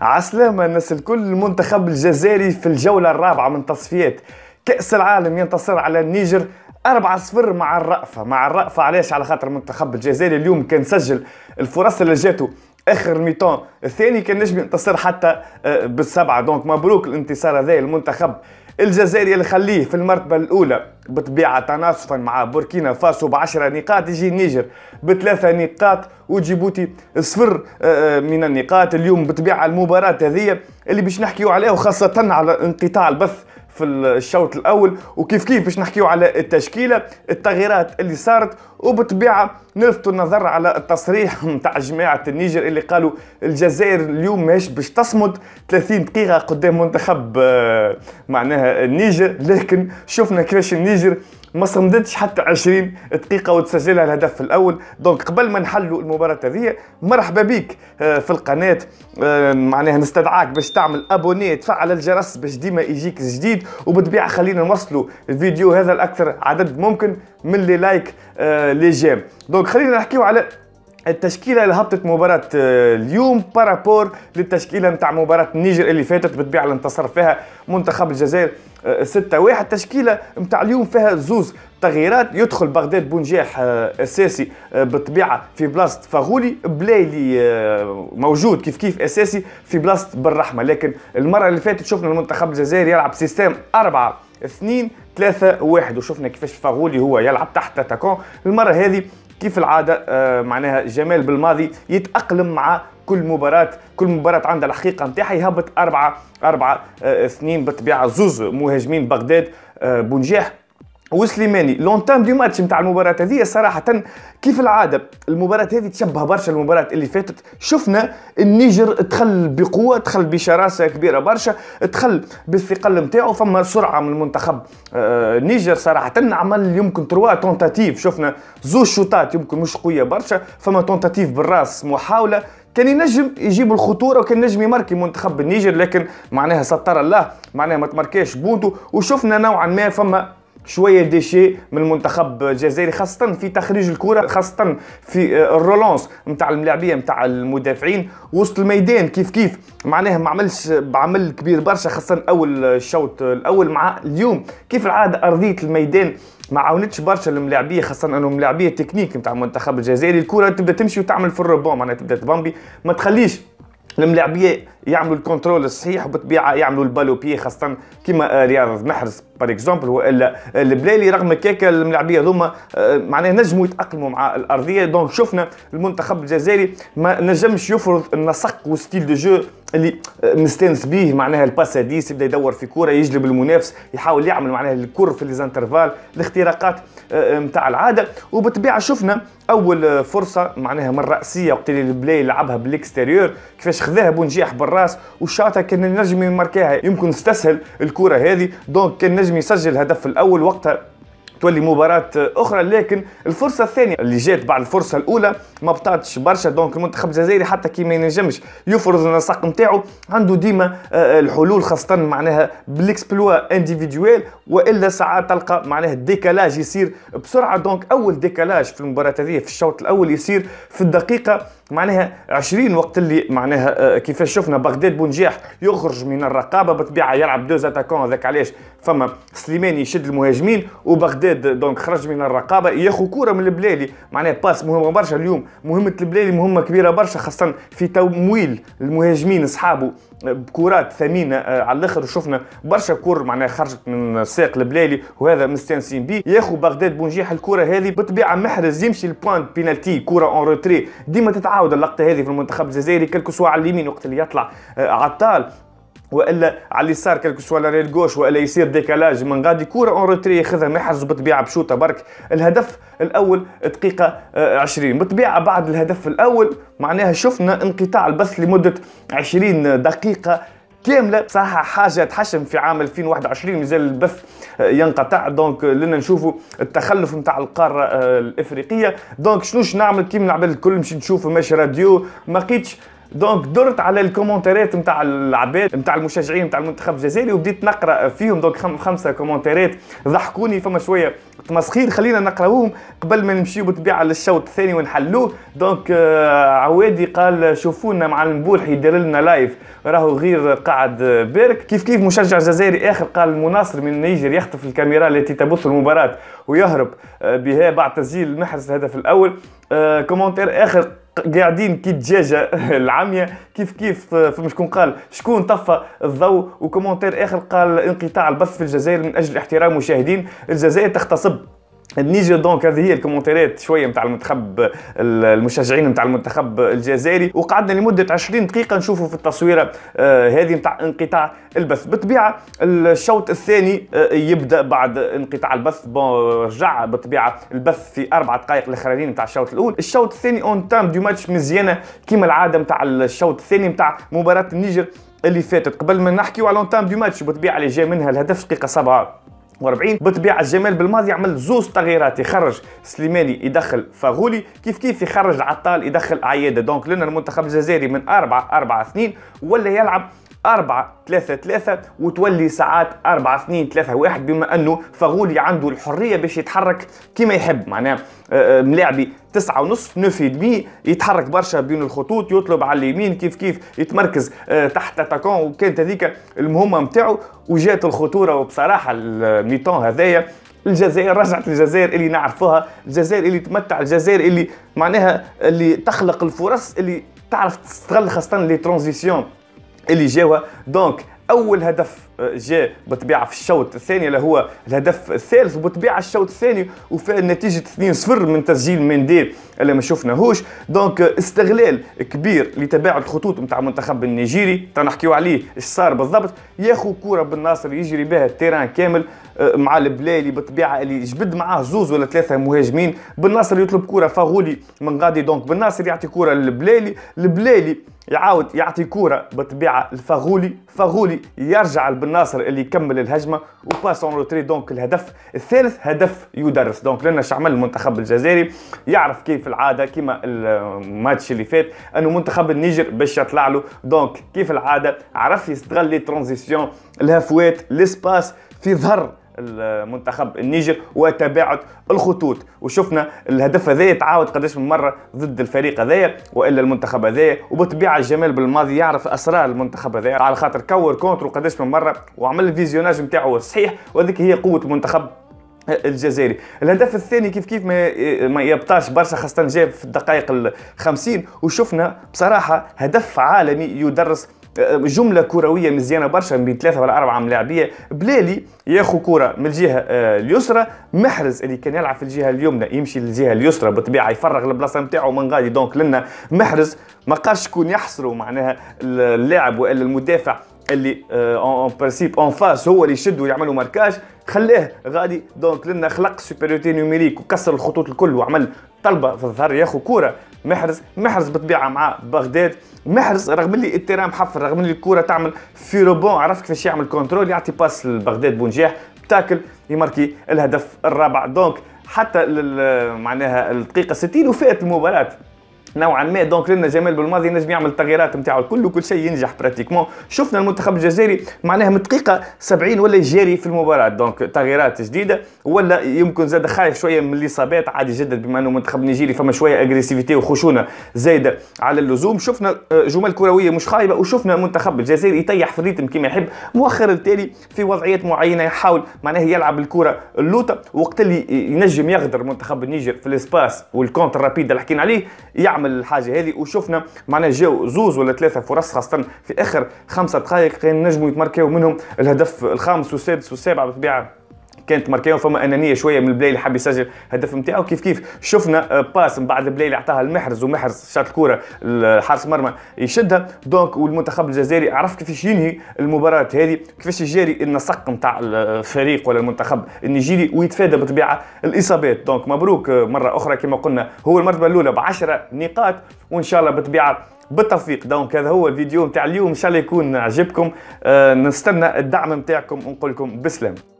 عسلامة الناس الكل المنتخب الجزائري في الجولة الرابعة من تصفيات كأس العالم ينتصر على النيجر 4-0 مع الرأفة مع الرأفة علاش على خاطر المنتخب الجزائري اليوم كان سجل الفرص اللي جاته اخر ميتون الثاني كان نجم ينتصر حتى آه، بالسبعه دونك مبروك الانتصار هذا المنتخب الجزائري اللي خليه في المرتبه الاولى بطبيعة تناصفا مع بوركينا فاسو بعشرة نقاط يجي النيجر بثلاثة نقاط وجيبوتي صفر آه، آه، من النقاط اليوم بطبيعة المباراة هذه اللي باش نحكيو عليها وخاصة على انقطاع البث في الشوط الاول وكيف كيف باش نحكيو على التشكيله التغييرات اللي صارت وبالطبيعه نلفت النظر على التصريح نتاع جماعه النيجر اللي قالوا الجزائر اليوم ماهيش باش تصمد 30 دقيقه قدام منتخب آه، معناها النيجر لكن شفنا كيفاش النيجر ما صمدتش حتى 20 دقيقة وتسجلها الهدف الأول دونك قبل ما نحلوا المباراة هذه مرحبا بك آه، في القناة آه، معناها نستدعاك باش تعمل أبوني تفعل الجرس باش ديما يجيك الجديد وبالطبيعة خلينا نوصلوا الفيديو هذا لأكثر عدد ممكن من اللي لايك آه، لي جيم دونك خلينا نحكيو على التشكيله اللي هبطت مباراه آه، اليوم بارابور للتشكيله نتاع مباراه النيجر اللي فاتت بالطبيعه اللي انتصر فيها منتخب الجزائر 6-1 آه، التشكيله نتاع اليوم فيها زوز تغييرات يدخل بغداد بونجاح آه، اساسي بالطبيعه في بلاصه بلاي بلايلي موجود كيف كيف اساسي في بلاصه بالرحمه لكن المره اللي فاتت شفنا المنتخب الجزائري يلعب سيستم 4 2 3 1 وشفنا كيفاش فاغولي هو يلعب تحت تاكون المره هذه كيف العاده آه، معناها جمال بالماضي يتاقلم مع كل مباراة كل مباراة عندها الحقيقة نتاعها يهبط أربعة أربعة آه، اثنين بالطبيعة زوز مهاجمين بغداد آه، بونجاح وسليماني لونتام دي ماتش نتاع المباراه هذه صراحه كيف العاده المباراه هذه تشبه برشا المباراه اللي فاتت شفنا النيجر دخل بقوه دخل بشراسه كبيره برشا دخل بالثقل نتاعو فما سرعه من المنتخب النيجر آه، صراحه عمل يمكن تروا تونتاتيف شفنا زوج شوطات يمكن مش قويه برشا فما تونتاتيف بالراس محاوله كان ينجم يجيب الخطوره وكان نجم يماركي منتخب النيجر لكن معناها ستر الله معناها ما تماركاش بونتو وشفنا نوعا ما فما شويه ديشي من المنتخب الجزائري خاصه في تخريج الكره خاصه في آه، الرولانس نتاع الملاعبيه نتاع المدافعين وسط الميدان كيف كيف معناها ما عملش بعمل كبير برشا خاصه اول الشوط الاول مع اليوم كيف العاده ارضيه الميدان ما عاونتش برشا الملاعبيه خاصه انه ملاعبيه تكنيك نتاع المنتخب الجزائري الكره تبدا تمشي وتعمل في الروبون معناها تبدا تبامبي ما تخليش الملاعبيه يعملوا الكنترول الصحيح وبالطبيعه يعملوا البالو بي خاصه كيما آه، رياض محرز بار اكزومبل والا البلالي رغم كيكا الملاعبيه هذوما آه، معناها نجموا يتاقلموا مع الارضيه دونك شفنا المنتخب الجزائري ما نجمش يفرض النسق وستيل دو جو اللي آه، مستانس به معناها الباساديس يبدا يدور في كوره يجلب المنافس يحاول يعمل معناها الكر في ليزانترفال الاختراقات نتاع العاده وبالطبيعه شفنا اول فرصه معناها من الراسيه وقت اللي البلاي لعبها بالاكستيريور كيفاش خذاها بونجيح برا الراس والشاطه كان نجم يماركيها يمكن استسهل الكره هذه دونك كان نجم يسجل الهدف الاول وقتها تولي مباراة أخرى لكن الفرصة الثانية اللي جات بعد الفرصة الأولى ما بطاتش برشا دونك المنتخب الجزائري حتى كي ما ينجمش يفرض النسق نتاعو عنده ديما آه، الحلول خاصة معناها بالإكسبلوا انديفيدويل وإلا ساعات تلقى معناها الديكالاج يصير بسرعة دونك أول ديكالاج في المباراة هذه في الشوط الأول يصير في الدقيقة معناها 20 وقت اللي معناها آه، كيفاش شفنا بغداد بونجيح يخرج من الرقابه بطبيعه يلعب دوز اتاكون هذاك علاش فما سليماني يشد المهاجمين وبغداد دونك خرج من الرقابه ياخذ كوره من البلالي معناها باس مهمه برشا اليوم مهمه البلالي مهمه كبيره برشا خاصه في تمويل المهاجمين اصحابه آه، بكرات ثمينه آه، على الاخر وشفنا برشا كور معناها خرجت من ساق البلالي وهذا مستانسين به ياخذ بغداد بونجيح الكره هذه بطبيعه محرز يمشي البوان بينالتي كره اون روتري ديما تتعب تعاود اللقطه هذه في المنتخب الجزائري سوا على اليمين وقت اللي يطلع آه، عطال والا على اليسار كلكو سوا لاريل والا يصير ديكالاج من غادي كوره اون روتري ياخذها ما يحرز بطبيعه بشوطه برك الهدف الاول دقيقه 20 آه، بالطبيعه بعد الهدف الاول معناها شفنا انقطاع البث لمده 20 دقيقه كامله بصراحه حاجه تحشم في عام 2021 مازال البث آه، ينقطع دونك آه، لنا نشوفوا التخلف نتاع القاره آه، الافريقيه دونك شنوش نعمل كيما العباد الكل نمشي نشوف ماشي راديو ما لقيتش دونك درت على الكومنتيرات نتاع العباد نتاع المشجعين نتاع المنتخب الجزائري وبديت نقرا فيهم دونك خم خمسه كومنتيرات ضحكوني فما شويه تمسخير خلينا نقراوهم قبل ما نمشيو بالطبيعه للشوط الثاني ونحلوه دونك آه، عوادي قال شوفونا مع المبولح يدير لنا لايف راهو غير قاعد بارك كيف كيف مشجع جزائري اخر قال مناصر من نيجر يخطف الكاميرا التي تبث المباراه ويهرب آه، بها بعد تسجيل محرز الهدف الاول آه، كومنتير اخر قاعدين كي دجاجه العميه كيف كيف آه، فما شكون قال شكون طفى الضوء وكومنتير اخر قال انقطاع البث في الجزائر من اجل احترام المشاهدين الجزائر تغتصب نيجي دونك هذه هي الكومنتات شويه نتاع المنتخب المشجعين نتاع المنتخب الجزائري وقعدنا لمده 20 دقيقه نشوفوا في التصويره آه، هذه نتاع انقطاع البث بالطبيعه الشوط الثاني آه، يبدا بعد انقطاع البث بون رجع بالطبيعه البث في اربع دقائق الاخرانيين نتاع الشوط الاول الشوط الثاني اون تام دو ماتش مزيانه كيما العاده نتاع الشوط الثاني نتاع مباراه النيجر اللي فاتت قبل ما نحكيو على لونتام دو ماتش بالطبيعه اللي جاي منها الهدف دقيقه سبعه واربعين 40 بطبيعه جمال بالماضي عمل زوج تغييرات يخرج سليماني يدخل فاغولي كيف كيف يخرج عطال يدخل عياده دونك لنا المنتخب الجزائري من 4 4 2 ولا يلعب 4 3 3 وتولي ساعات 4 2 3 1 بما انه فغولي عنده الحريه باش يتحرك كما يحب معناها آه، آه، ملاعبي 9 ونص نوفي دمي يتحرك برشا بين الخطوط يطلب على اليمين كيف كيف يتمركز آه، تحت اتاكون وكانت هذيك المهمة نتاعو وجات الخطورة وبصراحة الميتون هذايا الجزائر رجعت الجزائر اللي نعرفوها الجزائر اللي تمتع الجزائر اللي معناها اللي تخلق الفرص اللي تعرف تستغل خاصة لي ترانزيسيون اللي جاوها دونك اول هدف آه، جاء بالطبيعه في الشوط الثاني اللي هو الهدف الثالث وبالطبيعه الشوط الثاني وفي نتيجه 2-0 من تسجيل مندي اللي ما شفناهوش دونك استغلال كبير لتباعد الخطوط نتاع المنتخب النيجيري تنحكيو عليه اش صار بالضبط ياخو كره بالناصر يجري بها التيران كامل آه، مع البلالي بالطبيعه اللي جبد معاه زوز ولا ثلاثه مهاجمين بن ناصر يطلب كره فغولي من غادي دونك بن ناصر يعطي كره للبلالي البلالي يعاود يعطي كره بالطبيعه الفغولي فغولي يرجع لبن ناصر اللي يكمل الهجمه وباس اون روتري دونك الهدف الثالث هدف يدرس دونك لنا عمل المنتخب الجزائري يعرف كيف العاده كيما الماتش اللي فات انه منتخب النيجر باش يطلع له دونك كيف العاده عرف يستغل لي ترانزيسيون الهفوات ليسباس في ظهر المنتخب النيجر وتباعد الخطوط وشفنا الهدف هذا تعاود قداش من مره ضد الفريق هذايا والا المنتخب هذايا وبالطبيعه جمال بالماضي يعرف اسرار المنتخب هذايا على خاطر كور كونتر قداش من مره وعمل الفيزيوناج نتاعو صحيح وهذيك هي قوه المنتخب الجزائري الهدف الثاني كيف كيف ما ما يبطاش برشا خاصه جاب في الدقائق ال 50 وشفنا بصراحه هدف عالمي يدرس جمله كرويه مزيانه برشا بين ثلاثه ولا اربعه ملاعبيه بلالي ياخو كره من الجهه آه، اليسرى محرز اللي كان يلعب في الجهه اليمنى يمشي للجهه اليسرى بالطبيعه يفرغ البلاصه نتاعو من غادي دونك لنا محرز ما قاش شكون يحصروا معناها اللاعب والا المدافع اللي اون برانسيب اون فاس هو اللي يشد ويعملوا ماركاج خلاه غادي دونك لنا خلق سوبريوتي نوميريك وكسر الخطوط الكل وعمل طلبه في الظهر ياخذ كوره محرز محرز بالطبيعه مع بغداد محرز رغم اللي الترام حفر رغم اللي الكوره تعمل في روبون عرف كيفاش يعمل كنترول يعطي باس لبغداد بونجاح تاكل يماركي الهدف الرابع دونك حتى معناها الدقيقه 60 وفات المباراه نوعا ما دونك لنا جمال بالماضي نجم يعمل التغييرات نتاعو الكل وكل شيء ينجح براتيكمون شفنا المنتخب الجزائري معناها من الدقيقه 70 ولا جاري في المباراه دونك تغييرات جديده ولا يمكن زاد خايف شويه من الاصابات عادي جدا بما انه منتخب نيجيري فما شويه اجريسيفيتي وخشونه زايده على اللزوم شفنا آه، جمل كرويه مش خايبه وشفنا المنتخب الجزائري يطيح في الريتم كما يحب مؤخر التالي في وضعيات معينه يحاول معناها يلعب الكره اللوطه وقت اللي ينجم يغدر منتخب النيجر في الاسباس والكونتر رابيد اللي حكينا عليه يعمل يعمل الحاجه هذه وشفنا معنا جاو زوز ولا ثلاثه فرص خاصه في اخر خمسه دقائق كان نجموا يتمركاو منهم الهدف الخامس والسادس والسابع بطبيعه كانت ماركيو فما انانيه شويه من البلاي اللي حب يسجل الهدف نتاعو كيف كيف شفنا آه، باس من بعد البلاي اللي عطاها المحرز ومحرز شاط الكوره لحارس مرمى يشدها دونك والمنتخب الجزائري عرف كيفاش ينهي المباراه هذه كيفاش يجاري النسق نتاع الفريق ولا المنتخب النيجيري ويتفادى بالطبيعه الاصابات دونك مبروك آه، مره اخرى كما قلنا هو المرتبه الاولى ب 10 نقاط وان شاء الله بالطبيعه بالتوفيق دونك هذا هو الفيديو نتاع اليوم ان شاء الله يكون عجبكم أه نستنى الدعم نتاعكم ونقول لكم بسلام